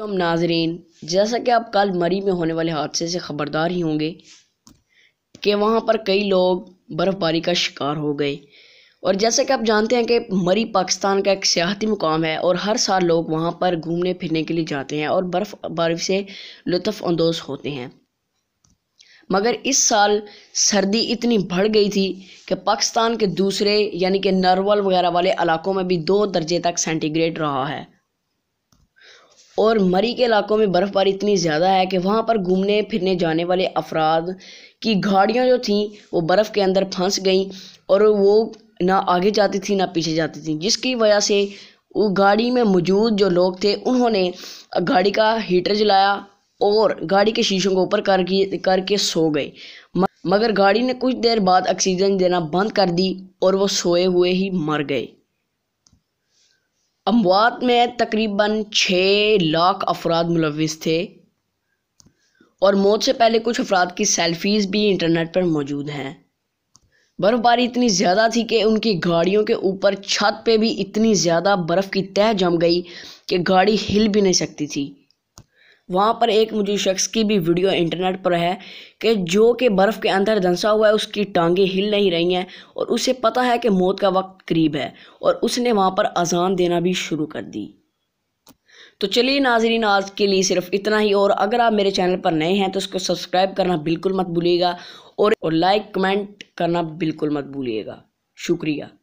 तो नाजरीन जैसा कि आप कल मरी में होने वाले हादसे से ख़बरदार ही होंगे कि वहाँ पर कई लोग बर्फ़बारी का शिकार हो गए और जैसा कि आप जानते हैं कि मरी पाकिस्तान का एक सियाहती मुकाम है और हर साल लोग वहाँ पर घूमने फिरने के लिए जाते हैं और बर्फ़बारी से लुफानंदोज़ होते हैं मगर इस साल सर्दी इतनी बढ़ गई थी कि पाकिस्तान के दूसरे यानी कि नरवल वगैरह वाले इलाकों में भी दो दर्जे तक सेंटीग्रेड रहा है और मरी के इलाकों में बर्फ़बारी इतनी ज़्यादा है कि वहाँ पर घूमने फिरने जाने वाले अफराद की गाड़ियाँ जो थीं वो बर्फ़ के अंदर फंस गईं और वो ना आगे जाती थी ना पीछे जाती थी जिसकी वजह से वो गाड़ी में मौजूद जो लोग थे उन्होंने गाड़ी का हीटर जलाया और गाड़ी के शीशों को ऊपर कर करके सो गए मगर गाड़ी ने कुछ देर बाद ऑक्सीजन देना बंद कर दी और वो सोए हुए ही मर गए अमवात में तकरीबन छः लाख अफराद मुलविस थे और मौत से पहले कुछ अफराद की सेल्फीज़ भी इंटरनेट पर मौजूद हैं बर्फ़बारी इतनी ज़्यादा थी कि उनकी गाड़ियों के ऊपर छत पे भी इतनी ज़्यादा बर्फ़ की तह जम गई कि गाड़ी हिल भी नहीं सकती थी वहाँ पर एक मुझे शख्स की भी वीडियो इंटरनेट पर है कि जो कि बर्फ़ के अंदर धंसा हुआ है उसकी टांगें हिल नहीं रही हैं और उसे पता है कि मौत का वक्त करीब है और उसने वहाँ पर अजान देना भी शुरू कर दी तो चलिए नाजरीन आज के लिए सिर्फ इतना ही और अगर आप मेरे चैनल पर नए हैं तो उसको सब्सक्राइब करना बिल्कुल मत भूलिएगा और, और लाइक कमेंट करना बिल्कुल मत भूलिएगा शुक्रिया